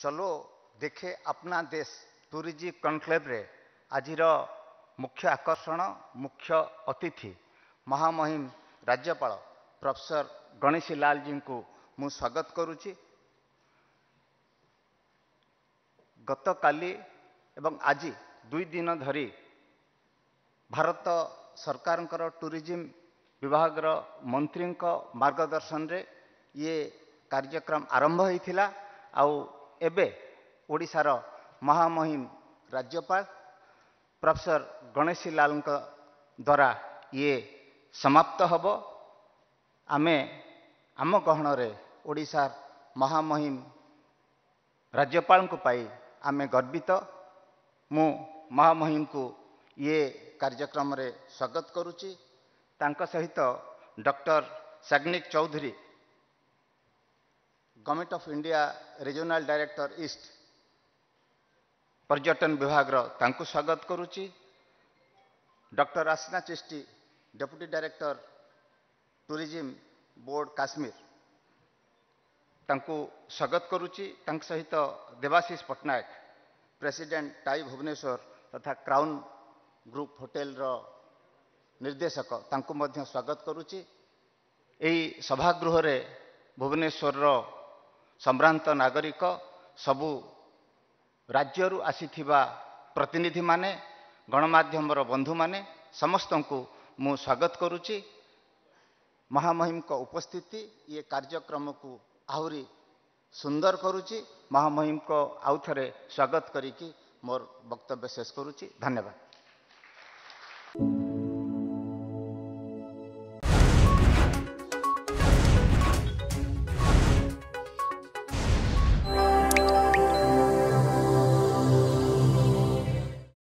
चलो देखे अपना देश टुरी कन्क्लेभ्रे आज र मुख्य आकर्षण मुख्य अतिथि महामहिम राज्यपा प्रफेसर गणेशी लालजीको म स्वागत काली एवं आज दुई दिन धरी भारत सरकारको टुरीजिम विभाग र मन्त्री मर्गदर्शन इम आ ଏବେ ଓଡ଼ିଶାର ମହାମହିମ ରାଜ୍ୟପାଳ ପ୍ରଫେସର ଗଣେଶୀ ଲାଲଙ୍କ ଦ୍ୱାରା ଇଏ ସମାପ୍ତ ହେବ ଆମେ ଆମ ଗହଣରେ ଓଡ଼ିଶାର ମହାମହିମ ରାଜ୍ୟପାଳଙ୍କୁ ପାଇ ଆମେ ଗର୍ବିତ ମୁଁ ମହାମହିମଙ୍କୁ ଇଏ କାର୍ଯ୍ୟକ୍ରମରେ ସ୍ୱାଗତ କରୁଛି ତାଙ୍କ ସହିତ doctor Sagnik Choudhury committee of India regional director east ପର୍ଯ୍ୟଟନ ବିଭାଗର ତାଙ୍କୁ ସ୍ୱାଗତ କରୁଛି doctor Asna Chishti deputy director tourism board Kashmir ତାଙ୍କୁ ସ୍ୱାଗତ କରୁଛି ତାଙ୍କ ସହିତ ଦେବାଶିଷ ପଟ୍ଟନାୟକ ପ୍ରେସିଡେଣ୍ଟ ଟାଇ ଭୁବନେଶ୍ୱର ତଥା କ୍ରାଉନ୍ ଗ୍ରୁପ୍ ହୋଟେଲର ନିର୍ଦ୍ଦେଶକ ତାଙ୍କୁ ମଧ୍ୟ ସ୍ୱାଗତ କରୁଛି ଏହି ସଭାଗୃହରେ ଭୁବନେଶ୍ୱରର ସମ୍ଭ୍ରାନ୍ତ ନାଗରିକ ସବୁ ରାଜ୍ୟରୁ ଆସିଥିବା ପ୍ରତିନିଧିମାନେ ଗଣମାଧ୍ୟମର ବନ୍ଧୁମାନେ ସମସ୍ତଙ୍କୁ ମୁଁ ସ୍ୱାଗତ କରୁଛି ମହାମହିମଙ୍କ ଉପସ୍ଥିତି ଇଏ କାର୍ଯ୍ୟକ୍ରମକୁ ଆହୁରି ସୁନ୍ଦର କରୁଛି ମହାମହିମଙ୍କ ଆଉଥରେ ସ୍ୱାଗତ କରିକି ମୋର ବକ୍ତବ୍ୟ ଶେଷ କରୁଛି ଧନ୍ୟବାଦ